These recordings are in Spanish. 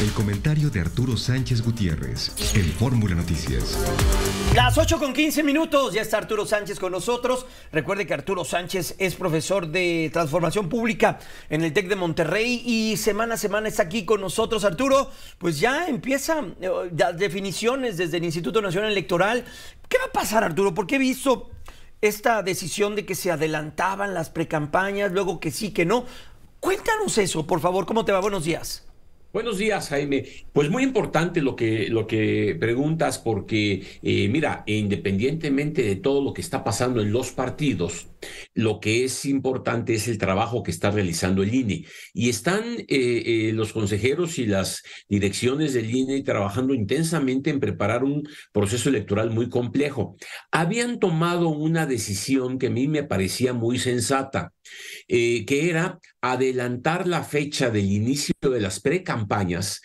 El comentario de Arturo Sánchez Gutiérrez en Fórmula Noticias. Las 8 con 15 minutos, ya está Arturo Sánchez con nosotros. Recuerde que Arturo Sánchez es profesor de transformación pública en el TEC de Monterrey y semana a semana está aquí con nosotros. Arturo, pues ya empiezan las eh, definiciones desde el Instituto Nacional Electoral. ¿Qué va a pasar, Arturo? Porque he visto esta decisión de que se adelantaban las precampañas, luego que sí, que no. Cuéntanos eso, por favor, ¿cómo te va? Buenos días. Buenos días, Jaime. Pues muy importante lo que, lo que preguntas, porque eh, mira, independientemente de todo lo que está pasando en los partidos, lo que es importante es el trabajo que está realizando el INE. Y están eh, eh, los consejeros y las direcciones del INE trabajando intensamente en preparar un proceso electoral muy complejo. Habían tomado una decisión que a mí me parecía muy sensata, eh, que era adelantar la fecha del inicio de las precampañas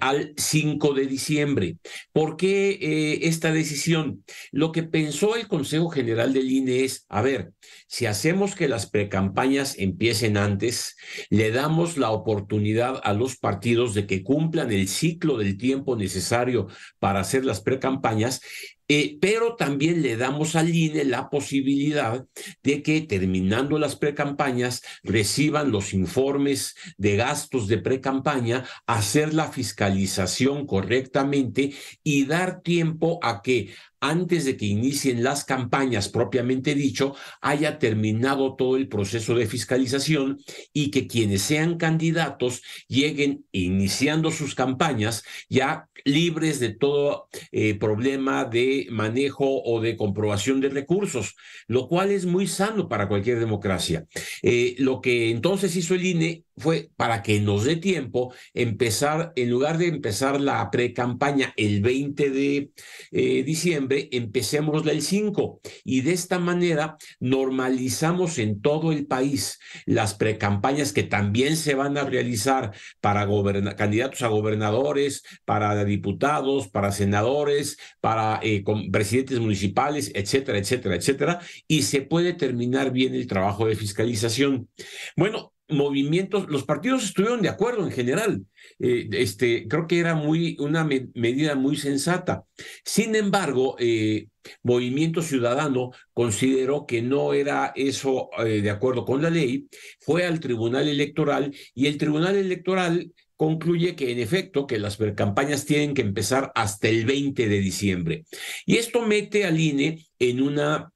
al 5 de diciembre. ¿Por qué esta decisión? Lo que pensó el Consejo General del INE es, a ver, si hacemos que las precampañas empiecen antes, le damos la oportunidad a los partidos de que cumplan el ciclo del tiempo necesario para hacer las precampañas eh, pero también le damos al INE la posibilidad de que terminando las precampañas reciban los informes de gastos de precampaña, hacer la fiscalización correctamente y dar tiempo a que antes de que inicien las campañas propiamente dicho, haya terminado todo el proceso de fiscalización y que quienes sean candidatos lleguen iniciando sus campañas ya libres de todo eh, problema de manejo o de comprobación de recursos, lo cual es muy sano para cualquier democracia. Eh, lo que entonces hizo el INE fue para que nos dé tiempo empezar, en lugar de empezar la precampaña el 20 de eh, diciembre, diciembre, la el 5 y de esta manera normalizamos en todo el país las precampañas que también se van a realizar para candidatos a gobernadores, para diputados, para senadores, para eh, presidentes municipales, etcétera, etcétera, etcétera, y se puede terminar bien el trabajo de fiscalización. Bueno, movimientos, los partidos estuvieron de acuerdo en general. Eh, este, creo que era muy, una medida muy sensata. Sin embargo, eh, Movimiento Ciudadano consideró que no era eso eh, de acuerdo con la ley, fue al Tribunal Electoral y el Tribunal Electoral concluye que en efecto que las campañas tienen que empezar hasta el 20 de diciembre. Y esto mete al INE en una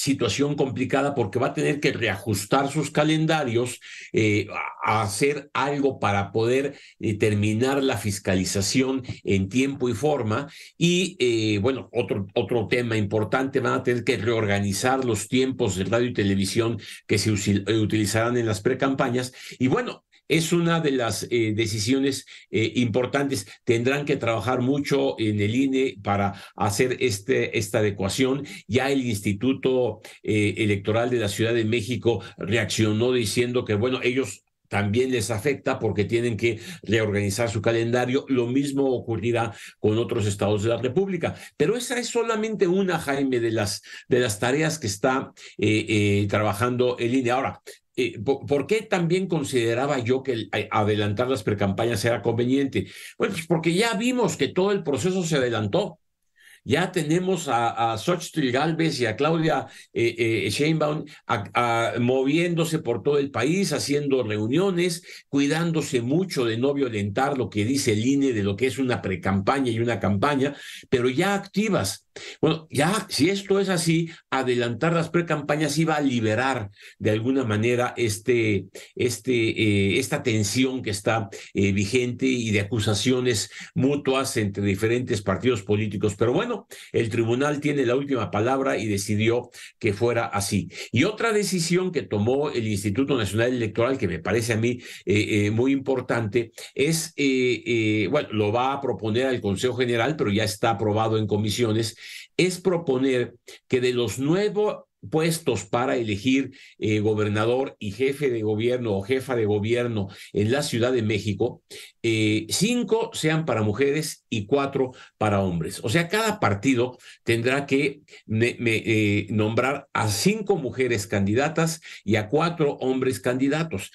situación complicada porque va a tener que reajustar sus calendarios, eh, hacer algo para poder eh, terminar la fiscalización en tiempo y forma. Y eh, bueno, otro, otro tema importante, van a tener que reorganizar los tiempos de radio y televisión que se utilizarán en las precampañas. Y bueno, es una de las eh, decisiones eh, importantes. Tendrán que trabajar mucho en el INE para hacer este, esta adecuación. Ya el Instituto eh, Electoral de la Ciudad de México reaccionó diciendo que, bueno, ellos también les afecta porque tienen que reorganizar su calendario. Lo mismo ocurrirá con otros estados de la República. Pero esa es solamente una, Jaime, de las, de las tareas que está eh, eh, trabajando el INE. Ahora, eh, por, qué también consideraba yo que adelantar las precampañas era conveniente? Bueno, pues porque ya vimos que todo el proceso se adelantó. Ya tenemos a, a Galvez y a Claudia eh, eh Sheinbaum moviéndose por todo el país, haciendo reuniones, cuidándose mucho de no violentar lo que dice el INE de lo que es una precampaña y una campaña, pero ya activas. Bueno, ya si esto es así, adelantar las precampañas iba a liberar de alguna manera este, este, eh, esta tensión que está eh, vigente y de acusaciones mutuas entre diferentes partidos políticos. Pero bueno, el tribunal tiene la última palabra y decidió que fuera así. Y otra decisión que tomó el Instituto Nacional Electoral, que me parece a mí eh, eh, muy importante, es, eh, bueno, lo va a proponer al Consejo General, pero ya está aprobado en comisiones, es proponer que de los nuevos puestos para elegir eh, gobernador y jefe de gobierno o jefa de gobierno en la Ciudad de México, eh, cinco sean para mujeres y cuatro para hombres. O sea, cada partido tendrá que eh, nombrar a cinco mujeres candidatas y a cuatro hombres candidatos.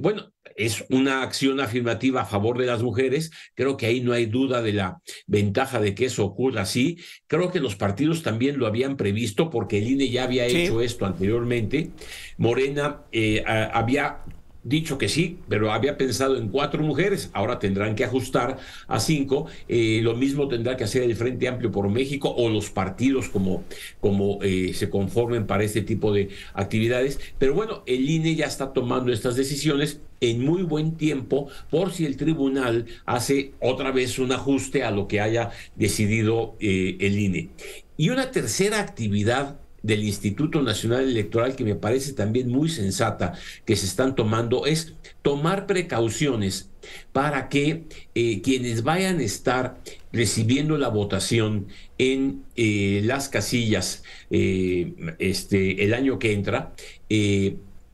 bueno, es una acción afirmativa a favor de las mujeres. Creo que ahí no hay duda de la ventaja de que eso ocurra así. Creo que los partidos también lo habían previsto porque el INE ya había hecho esto anteriormente. Morena eh, había dicho que sí, pero había pensado en cuatro mujeres, ahora tendrán que ajustar a cinco. Eh, lo mismo tendrá que hacer el Frente Amplio por México o los partidos como, como eh, se conformen para este tipo de actividades. Pero bueno, el INE ya está tomando estas decisiones en muy buen tiempo por si el tribunal hace otra vez un ajuste a lo que haya decidido eh, el INE. Y una tercera actividad del Instituto Nacional Electoral, que me parece también muy sensata, que se están tomando, es tomar precauciones para que eh, quienes vayan a estar recibiendo la votación en eh, las casillas eh, este, el año que entra,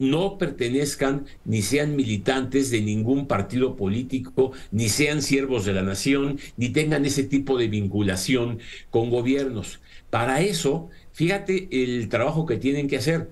no pertenezcan ni sean militantes de ningún partido político, ni sean siervos de la nación, ni tengan ese tipo de vinculación con gobiernos. Para eso Fíjate el trabajo que tienen que hacer.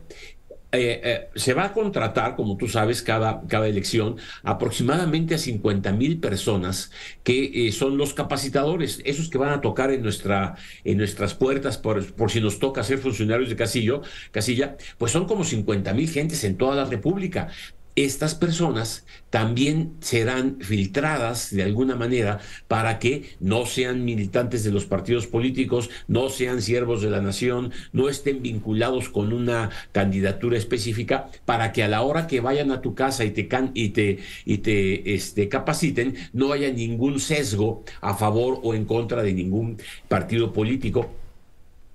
Eh, eh, se va a contratar, como tú sabes, cada, cada elección aproximadamente a 50 mil personas que eh, son los capacitadores, esos que van a tocar en, nuestra, en nuestras puertas por, por si nos toca ser funcionarios de Casillo, Casilla, pues son como 50 mil gentes en toda la República estas personas también serán filtradas de alguna manera para que no sean militantes de los partidos políticos, no sean siervos de la nación, no estén vinculados con una candidatura específica, para que a la hora que vayan a tu casa y te, can y te, y te este, capaciten, no haya ningún sesgo a favor o en contra de ningún partido político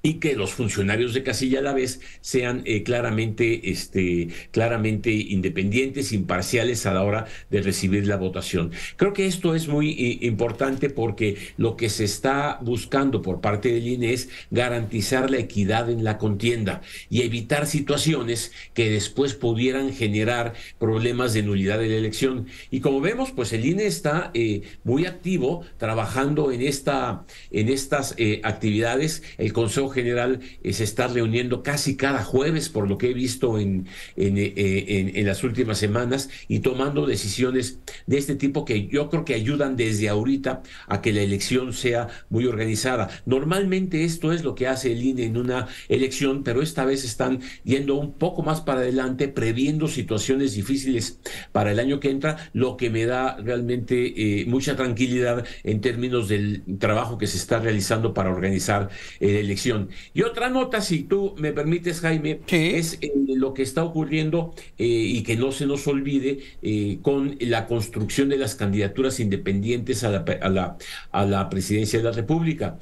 y que los funcionarios de casilla a la vez sean eh, claramente, este, claramente independientes, imparciales a la hora de recibir la votación. Creo que esto es muy eh, importante porque lo que se está buscando por parte del INE es garantizar la equidad en la contienda y evitar situaciones que después pudieran generar problemas de nulidad de la elección. Y como vemos, pues el INE está eh, muy activo trabajando en, esta, en estas actividades. El Consejo General es se está reuniendo casi cada jueves, por lo que he visto en, eh, en, en, las últimas semanas, y tomando decisiones de este tipo que yo creo que ayudan desde ahorita a que la elección sea muy organizada. Normalmente esto es lo que hace el INE en una elección, pero esta vez están yendo un poco más para adelante, previendo situaciones difíciles para el año que entra, lo que me da realmente eh, mucha tranquilidad en términos del trabajo que se está realizando para organizar eh, la elección. Y otra nota, si tú me permites, Jaime, es eh, lo que está ocurriendo eh, y que no se nos olvide eh, con la construcción de las candidaturas independientes a la, a la, a la presidencia de la República.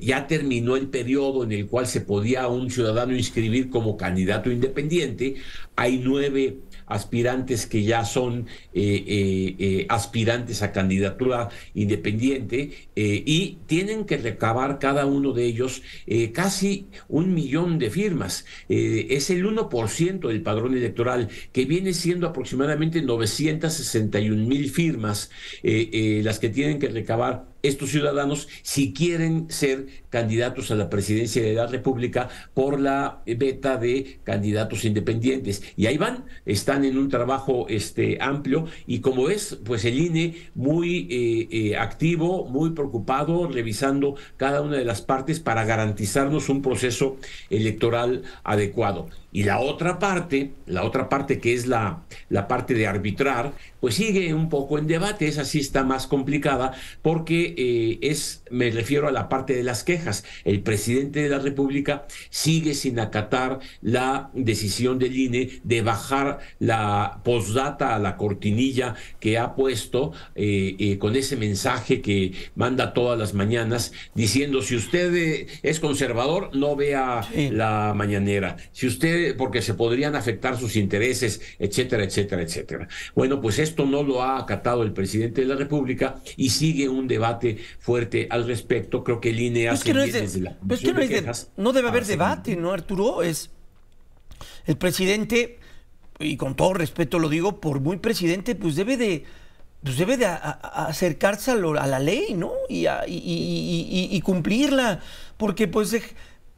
ya terminó el periodo en el cual se podía un ciudadano inscribir como candidato independiente. Hay nueve aspirantes que ya son eh, eh, eh, aspirantes a candidatura independiente y tienen que recabar cada uno de ellos casi un millón de firmas. es el 1% del padrón electoral que viene siendo aproximadamente 961 mil firmas las que tienen que recabar estos ciudadanos si quieren ser candidatos a la presidencia de la República por la beta de candidatos independientes. Y ahí van, están en un trabajo este, amplio y como es pues el INE muy eh, eh, activo, muy preocupado, revisando cada una de las partes para garantizarnos un proceso electoral adecuado. Y la otra parte, la otra parte que es la, la parte de arbitrar, pues sigue un poco en debate, esa sí está más complicada porque eh, es, me refiero a la parte de las quejas. El presidente de la República sigue sin acatar la decisión del INE de bajar la posdata a la cortinilla que ha puesto eh, eh, con ese mensaje que manda todas las mañanas diciendo si usted es conservador no vea la mañanera, si usted porque se podrían afectar sus intereses, etcétera, etcétera, etcétera. Bueno, pues esto no lo ha acatado el presidente de la República y sigue un debate fuerte al respecto. Creo que el no e pues pues no, debe haber debate, ¿no, Arturo? Es el presidente, y con todo respeto lo digo, por muy presidente, pues debe de pues debe de acercarse a, la ley, ¿no? Y, cumplirla, porque pues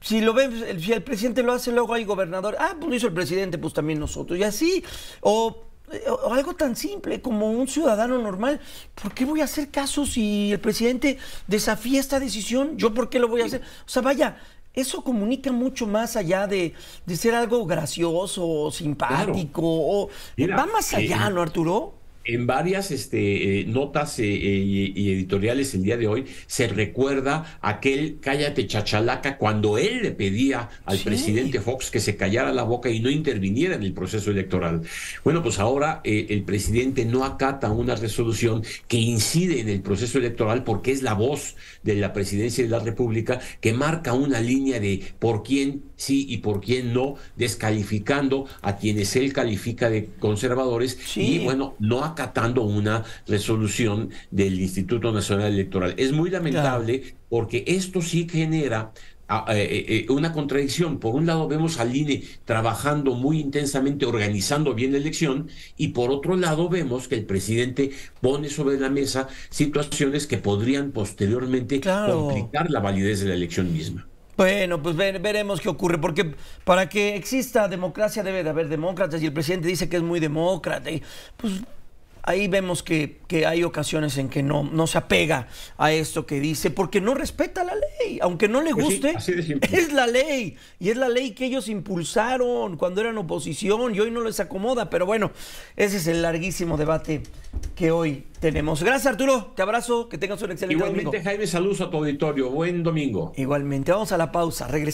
si lo ven, si el presidente lo hace, luego hay gobernador, ah, pues lo hizo el presidente, pues también nosotros, y así, o o algo tan simple como un ciudadano normal, ¿por qué voy a hacer caso si el presidente desafía esta decisión? ¿Yo por qué lo voy a hacer? O sea, vaya, eso comunica mucho más allá de, de ser algo gracioso, simpático, o, va más eh, allá, ¿no, Arturo? en varias este, eh, notas eh, y editoriales el día de hoy se recuerda aquel cállate chachalaca cuando él le pedía al presidente Fox que se callara la boca y no interviniera en el proceso electoral. Bueno, pues ahora eh, el presidente no acata una resolución que incide en el proceso electoral porque es la voz de la presidencia de la República que marca una línea de por quién sí y por quién no, descalificando a quienes él califica de conservadores y bueno, no ha acatando una resolución del Instituto Nacional Electoral. Es muy lamentable porque esto sí genera ah, eh, eh, eh, una contradicción. Por un lado vemos al INE trabajando muy intensamente, organizando bien la elección, y por otro lado vemos que el presidente pone sobre la mesa situaciones que podrían posteriormente complicar la validez de la elección misma. Bueno, pues veremos qué ocurre, porque para que exista democracia debe de haber demócratas y el presidente dice que es muy demócrata. Y pues ahí vemos que, hay ocasiones en que no, se apega a esto que dice, porque no respeta la ley, aunque no le pues guste, es la ley, y es la ley que ellos impulsaron cuando eran oposición y hoy no les acomoda, pero bueno, ese es el larguísimo debate que hoy tenemos. Gracias Arturo, te abrazo, que tengas un excelente domingo. Igualmente Jaime, saludos a tu auditorio, buen domingo. Igualmente, vamos a la pausa, regresamos.